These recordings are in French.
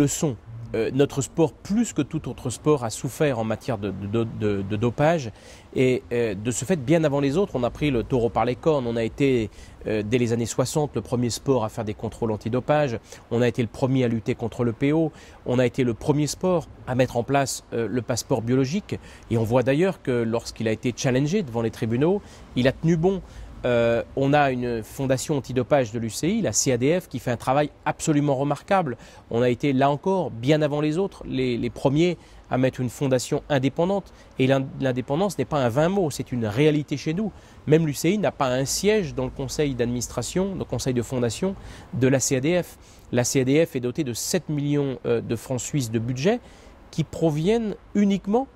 Le euh, notre sport, plus que tout autre sport, a souffert en matière de, dopage. Et euh, de ce fait, bien avant les autres, on a pris le taureau par les cornes. On a été, euh, dès les années 60, le premier sport à faire des contrôles antidopage. On a été le premier à lutter contre le PO. On a été le premier sport à mettre en place le passeport biologique. Et on voit d'ailleurs que lorsqu'il a été challengé devant les tribunaux, il a tenu bon. Euh, on a une fondation antidopage de l'UCI, la CADF, qui fait un travail absolument remarquable. On a été, là encore, bien avant les autres, les, premiers à mettre une fondation indépendante. Et l'indépendance n'est pas un vain mot, c'est une réalité chez nous. Même l'UCI n'a pas un siège dans le conseil d'administration, le conseil de fondation de la CADF. La CADF est dotée de 7 millions euh, de francs suisses de budget qui proviennent uniquement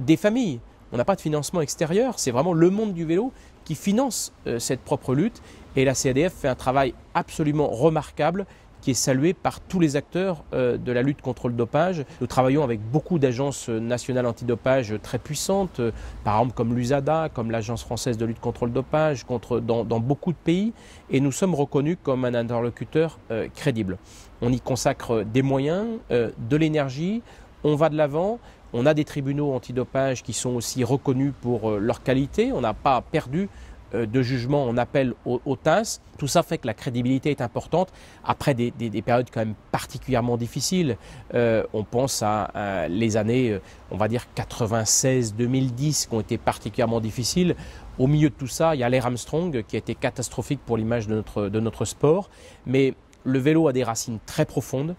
des familles. On n'a pas de financement extérieur, c'est vraiment le monde du vélo qui financent euh, cette propre lutte. Et la CADF fait un travail absolument remarquable qui est salué par tous les acteurs euh, de la lutte contre le dopage. Nous travaillons avec beaucoup d'agences euh, nationales antidopage très puissantes, par exemple comme l'USADA, comme l'Agence française de lutte contre le dopage, contre, dans, beaucoup de pays, et nous sommes reconnus comme un interlocuteur crédible. On y consacre des moyens, de l'énergie, on va de l'avant on a des tribunaux antidopage qui sont aussi reconnus pour euh, leur qualité. On n'a pas perdu euh, de jugement en appel au, tins. Tout ça fait que la crédibilité est importante après des, périodes quand même particulièrement difficiles. Euh, on pense à, les années, on va dire 96-2010, qui ont été particulièrement difficiles. Au milieu de tout ça, il y a l'air Armstrong qui a été catastrophique pour l'image de notre, de notre sport. Mais le vélo a des racines très profondes,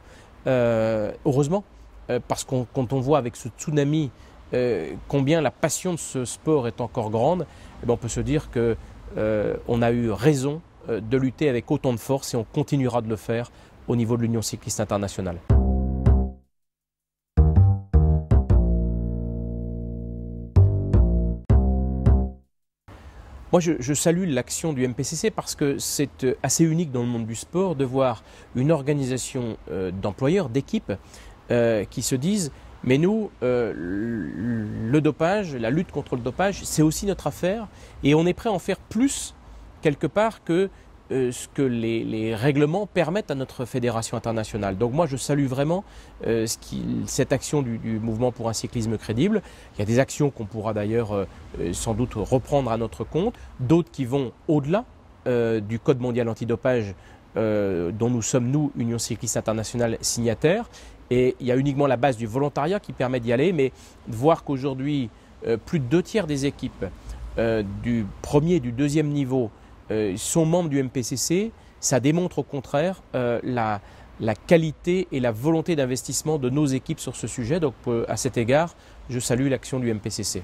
heureusement. Euh, parce qu'on quand on voit avec ce tsunami euh, combien la passion de ce sport est encore grande, eh ben, on peut se dire que euh, on a eu raison de lutter avec autant de force et on continuera de le faire au niveau de l'Union cycliste internationale. Moi, je, salue l'action du MPCC parce que c'est assez unique dans le monde du sport de voir une organisation d'employeurs, d'équipes, euh, qui se disent mais nous, euh, le dopage, la lutte contre le dopage, c'est aussi notre affaire et on est prêt à en faire plus quelque part que euh, ce que les, règlements permettent à notre fédération internationale. Donc moi, je salue vraiment cette action du, mouvement pour un cyclisme crédible. Il y a des actions qu'on pourra d'ailleurs sans doute reprendre à notre compte, d'autres qui vont au-delà du Code mondial antidopage dont nous sommes, nous, Union cycliste internationale, signataire, et il y a uniquement la base du volontariat qui permet d'y aller, mais voir qu'aujourd'hui, euh, plus de deux tiers des équipes euh, du premier et du deuxième niveau euh, sont membres du MPCC, ça démontre au contraire la, qualité et la volonté d'investissement de nos équipes sur ce sujet. Donc à cet égard, je salue l'action du MPCC.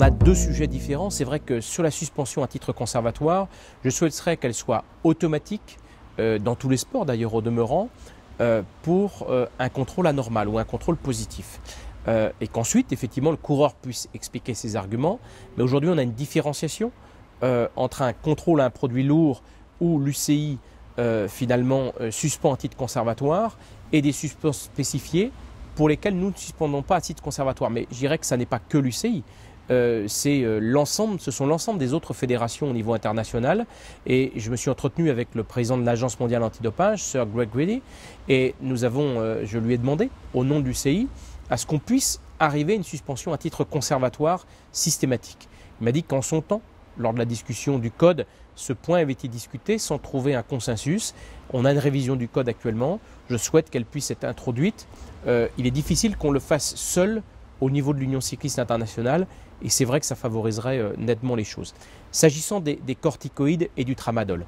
on a deux sujets différents. C'est vrai que sur la suspension à titre conservatoire, je souhaiterais qu'elle soit automatique, euh, dans tous les sports d'ailleurs au demeurant, euh, pour euh, un contrôle anormal ou un contrôle positif. et qu'ensuite, effectivement, le coureur puisse expliquer ses arguments. Mais aujourd'hui, on a une différenciation entre un contrôle à un produit lourd où l'UCI finalement suspend à titre conservatoire et des suspens spécifiés pour lesquels nous ne suspendons pas à titre conservatoire. Mais je dirais que ça n'est pas que l'UCI. Euh, c'est euh, l'ensemble, ce sont l'ensemble des autres fédérations au niveau international. Et je me suis entretenu avec le président de l'Agence mondiale antidopage, Sir Greg Reedy, et nous avons, euh, je lui ai demandé, au nom du CI, à ce qu'on puisse arriver à une suspension à titre conservatoire systématique. Il m'a dit qu'en son temps, lors de la discussion du code, ce point avait été discuté sans trouver un consensus. On a une révision du code actuellement. Je souhaite qu'elle puisse être introduite. il est difficile qu'on le fasse seul au niveau de l'Union cycliste internationale, et c'est vrai que ça favoriserait euh, nettement les choses. S'agissant des, corticoïdes et du tramadol,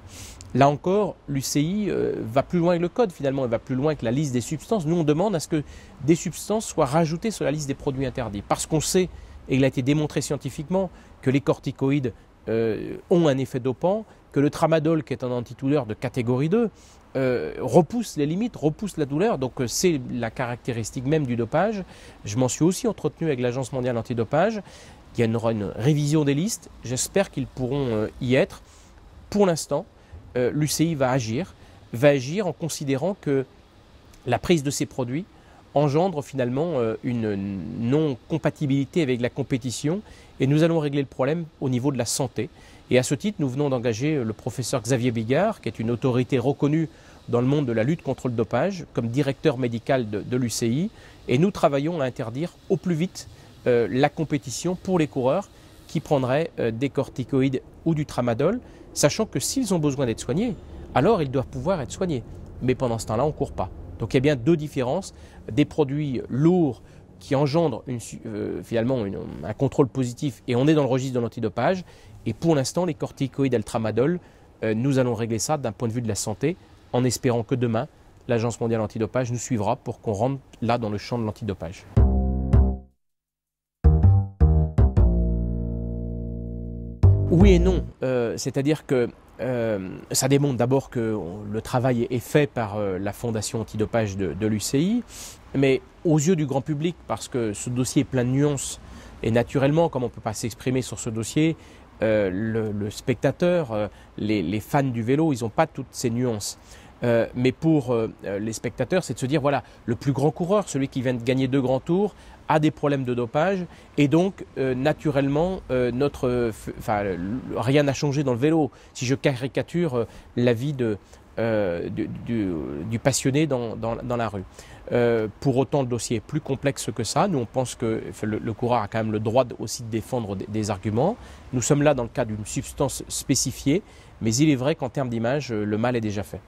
là encore, l'UCI euh, va plus loin que le code finalement, elle va plus loin que la liste des substances. Nous, on demande à ce que des substances soient rajoutées sur la liste des produits interdits, parce qu'on sait, et il a été démontré scientifiquement, que les corticoïdes euh, ont un effet dopant, que le tramadol, qui est un antidouleur de catégorie 2, euh, repousse les limites, repousse la douleur. Donc euh, c'est la caractéristique même du dopage. Je m'en suis aussi entretenu avec l'Agence mondiale antidopage. Il y a une, révision des listes. J'espère qu'ils pourront euh, y être. Pour l'instant, l'UCI va agir, va agir en considérant que la prise de ces produits engendre finalement une non-compatibilité avec la compétition et nous allons régler le problème au niveau de la santé. Et à ce titre, nous venons d'engager le professeur Xavier Bigard, qui est une autorité reconnue dans le monde de la lutte contre le dopage, comme directeur médical de, l'UCI. Et nous travaillons à interdire au plus vite euh, la compétition pour les coureurs qui prendraient euh, des corticoïdes ou du tramadol, sachant que s'ils ont besoin d'être soignés, alors ils doivent pouvoir être soignés. Mais pendant ce temps-là, on ne court pas. Donc il y a bien deux différences, des produits lourds qui engendre euh, finalement un contrôle positif et on est dans le registre de l'antidopage. Et pour l'instant, les corticoïdes altramadol euh, nous allons régler ça d'un point de vue de la santé en espérant que demain, l'Agence mondiale antidopage nous suivra pour qu'on rentre là dans le champ de l'antidopage. Oui et non, euh, c'est-à-dire que euh, ça démontre d'abord que le travail est fait par euh, la Fondation antidopage de, l'UCI, mais aux yeux du grand public, parce que ce dossier est plein de nuances, et naturellement, comme on ne peut pas s'exprimer sur ce dossier, euh, le, spectateur, les, fans du vélo, ils n'ont pas toutes ces nuances. mais pour les spectateurs, c'est de se dire, voilà, le plus grand coureur, celui qui vient de gagner deux grands tours, a des problèmes de dopage et donc euh, naturellement euh, rien n'a changé dans le vélo. Si je caricature euh, la vie de, du, passionné dans, la rue. pour autant, le dossier est plus complexe que ça. Nous, on pense que le, coureur a quand même le droit aussi de défendre des, des, arguments. Nous sommes là dans le cas d'une substance spécifiée, mais il est vrai qu'en termes d'image, le mal est déjà fait.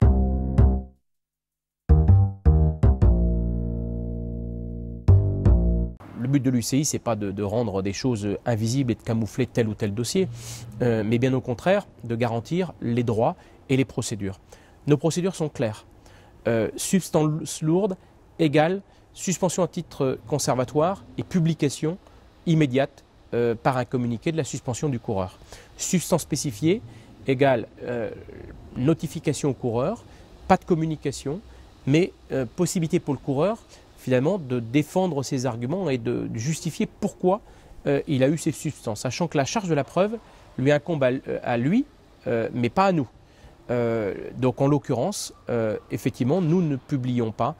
but de l'UCI, c'est pas de, rendre des choses invisibles et de camoufler tel ou tel dossier, euh, mais bien au contraire, de garantir les droits et les procédures. Nos procédures sont claires. Euh, substance lourde égale suspension à titre conservatoire et publication immédiate euh, par un communiqué de la suspension du coureur. Substance spécifiée égale notification au coureur, pas de communication, mais possibilité pour le coureur finalement de défendre ses arguments et de, justifier pourquoi euh, il a eu ces substances, sachant que la charge de la preuve lui incombe à, euh, lui, euh, mais pas à nous. donc en l'occurrence, effectivement, nous ne publions pas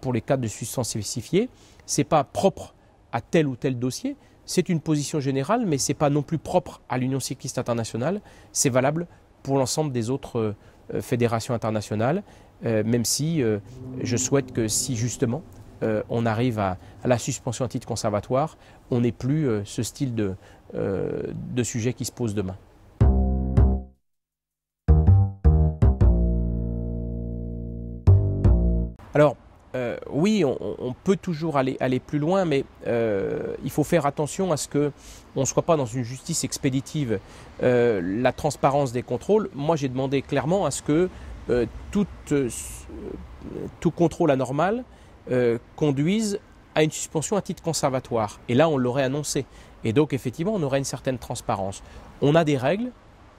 pour les cas de substances spécifiées. ce n'est pas propre à tel ou tel dossier. C'est une position générale, mais ce n'est pas non plus propre à l'Union cycliste internationale. C'est valable pour l'ensemble des autres fédérations internationales, même si je souhaite que si justement euh, on arrive à, la suspension à titre conservatoire, on n'est plus euh, ce style euh, de, sujet qui se pose demain. Alors, oui, on, peut toujours aller, plus loin, mais il faut faire attention à ce que on ne soit pas dans une justice expéditive. la transparence des contrôles, moi j'ai demandé clairement à ce que tout contrôle anormal euh, conduisent à une suspension à titre conservatoire. Et là, on l'aurait annoncé. Et donc, effectivement, on aurait une certaine transparence. On a des règles,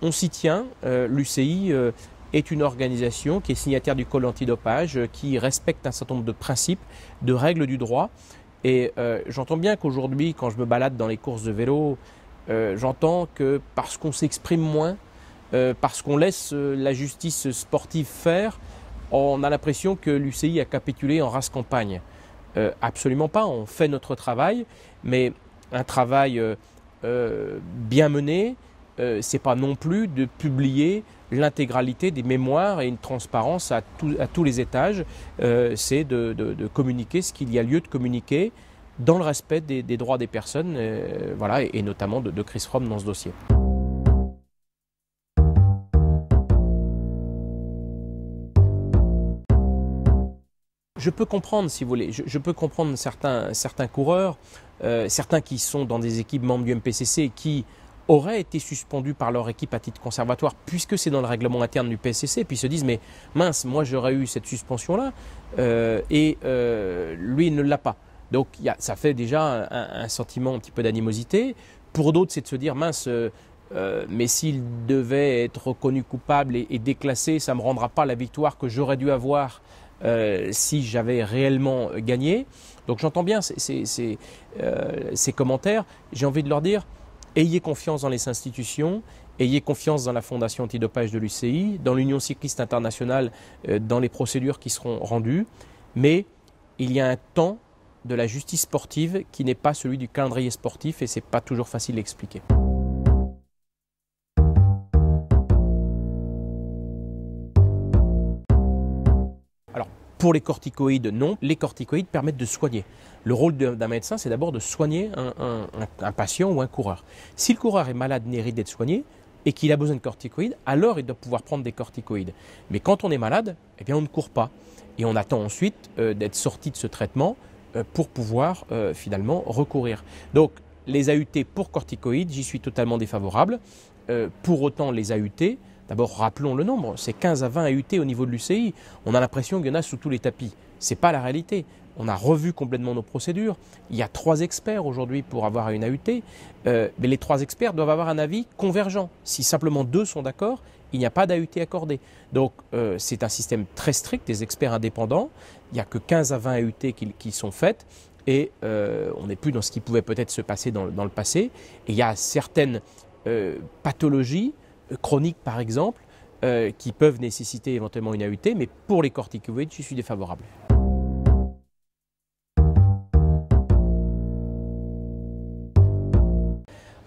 on s'y tient. Euh, L'UCI euh, est une organisation qui est signataire du code antidopage, qui respecte un certain nombre de principes, de règles du droit. Et j'entends bien qu'aujourd'hui, quand je me balade dans les courses de vélo, j'entends que parce qu'on s'exprime moins, parce qu'on laisse la justice sportive faire, on a l'impression que l'UCI a capitulé en race campagne. Euh, absolument pas, on fait notre travail, mais un travail euh, euh, bien mené, euh, c'est pas non plus de publier l'intégralité des mémoires et une transparence à, tous les étages, c'est de, communiquer ce qu'il y a lieu de communiquer dans le respect des, droits des personnes, voilà, et, notamment de, de Chris Fromm dans ce dossier. Je peux comprendre, si vous voulez, je, peux comprendre certains, certains coureurs, euh, certains qui sont dans des équipes membres du MPCC qui auraient été suspendus par leur équipe à titre conservatoire, puisque c'est dans le règlement interne du PCC, puis se disent, mais mince, moi j'aurais eu cette suspension-là, euh, et euh, lui il ne l'a pas. Donc ça fait déjà un, sentiment un petit peu d'animosité. Pour d'autres, c'est de se dire, mince, mais s'il devait être reconnu coupable et, et, déclassé, ça ne me rendra pas la victoire que j'aurais dû avoir euh, si j'avais réellement gagné. Donc j'entends bien euh, ces, commentaires. J'ai envie de leur dire, ayez confiance dans les institutions, ayez confiance dans la Fondation antidopage de l'UCI, dans l'Union cycliste internationale, euh, dans les procédures qui seront rendues. Mais il y a un temps de la justice sportive qui n'est pas celui du calendrier sportif et c'est pas toujours facile d'expliquer. expliquer. Pour les corticoïdes, non. Les corticoïdes permettent de soigner. Le rôle d'un médecin, c'est d'abord de soigner un, patient ou un coureur. Si le coureur est malade, mérite d'être soigné, et qu'il a besoin de corticoïdes, alors il doit pouvoir prendre des corticoïdes. Mais quand on est malade, eh bien on ne court pas. Et on attend ensuite euh, d'être sorti de ce traitement euh, pour pouvoir euh, finalement recourir. Donc les AUT pour corticoïdes, j'y suis totalement défavorable. pour autant, les AUT, D'abord, rappelons le nombre, c'est 15 à 20 AUT au niveau de l'UCI. On a l'impression qu'il y en a sous tous les tapis. Ce n'est pas la réalité. On a revu complètement nos procédures. Il y a trois experts aujourd'hui pour avoir une AUT, euh, mais les trois experts doivent avoir un avis convergent. Si simplement deux sont d'accord, il n'y a pas d'AUT accordé. Donc euh, c'est un système très strict des experts indépendants. Il n'y a que 15 à 20 AUT qui, sont faites et euh, on n'est plus dans ce qui pouvait peut-être se passer dans, dans, le passé. Et il y a certaines pathologies chroniques par exemple, euh, qui peuvent nécessiter éventuellement une AUT, mais pour les corticoïdes, je suis défavorable.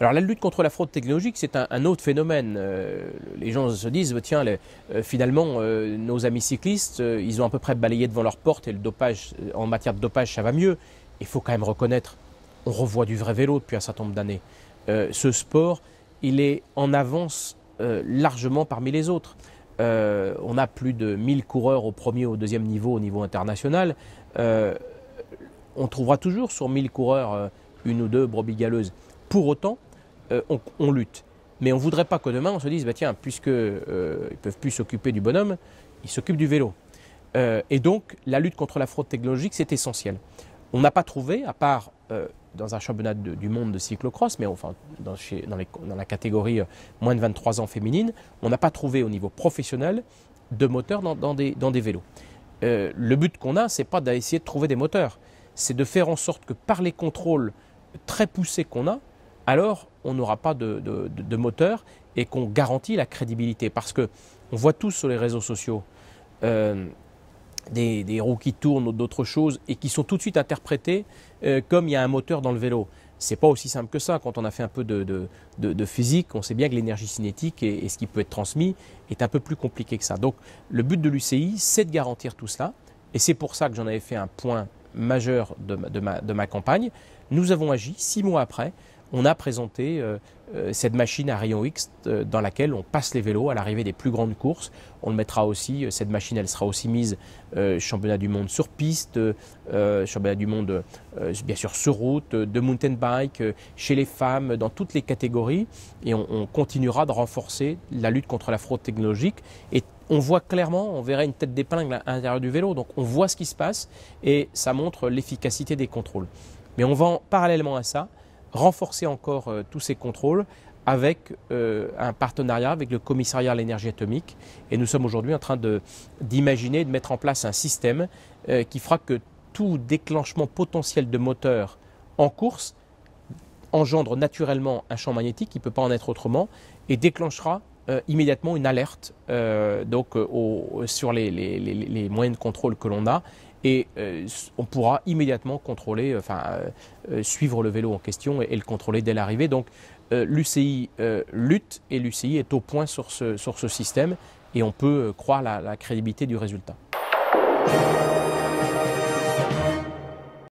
Alors la lutte contre la fraude technologique, c'est un, autre phénomène. Euh, les gens se disent, bah, tiens, euh, finalement, nos amis cyclistes, ils ont à peu près balayé devant leur porte et le dopage, en matière de dopage, ça va mieux. Il faut quand même reconnaître, on revoit du vrai vélo depuis un certain nombre d'années. ce sport, il est en avance euh, largement parmi les autres. Euh, on a plus de 1000 coureurs au premier au deuxième niveau au niveau international. Euh, on trouvera toujours sur 1000 coureurs une ou deux brebis galeuses. Pour autant, on, lutte. Mais on ne voudrait pas que demain on se dise, bah tiens, puisqu'ils ne peuvent plus s'occuper du bonhomme, ils s'occupent du vélo. et donc, la lutte contre la fraude technologique, c'est essentiel. On n'a pas trouvé, à part dans un championnat du monde de cyclocross, mais enfin dans, la catégorie euh, moins de 23 ans féminine, on n'a pas trouvé au niveau professionnel de moteurs dans, des, vélos. Euh, le but qu'on a, c'est pas d'essayer de trouver des moteurs, c'est de faire en sorte que par les contrôles très poussés qu'on a, alors on n'aura pas de, de, moteur et qu'on garantit la crédibilité. Parce que on voit tous sur les réseaux sociaux euh, des, roues qui tournent ou d'autres choses et qui sont tout de suite interprétées euh, comme il y a un moteur dans le vélo. C'est pas aussi simple que ça. Quand on a fait un peu de, physique, on sait bien que l'énergie cinétique et, ce qui peut être transmis est un peu plus compliqué que ça. Donc le but de l'UCI, c'est de garantir tout cela. Et c'est pour ça que j'en avais fait un point majeur de ma campagne. Nous avons agi six mois après on a présenté euh, euh, cette machine à rayon X euh, dans laquelle on passe les vélos à l'arrivée des plus grandes courses. On le mettra aussi, cette machine elle sera aussi mise championnat du monde sur piste, championnat du monde bien sûr sur route, de mountain bike, chez les femmes, dans toutes les catégories. Et on, continuera de renforcer la lutte contre la fraude technologique et on voit clairement, on verrait une tête d'épingle à l'intérieur du vélo. Donc on voit ce qui se passe et ça montre l'efficacité des contrôles. Mais on vend parallèlement à ça renforcer encore euh, tous ces contrôles avec euh, un partenariat avec le commissariat à l'énergie atomique. Et nous sommes aujourd'hui en train d'imaginer, de, de, mettre en place un système euh, qui fera que tout déclenchement potentiel de moteur en course engendre naturellement un champ magnétique, qui ne peut pas en être autrement, et déclenchera immédiatement une alerte donc, sur les moyens de contrôle que l'on a et euh, on pourra immédiatement contrôler, euh, enfin euh, suivre le vélo en question et, le contrôler dès l'arrivée. Donc l'UCI lutte et l'UCI est au point sur ce, sur ce système et on peut croire la, la crédibilité du résultat.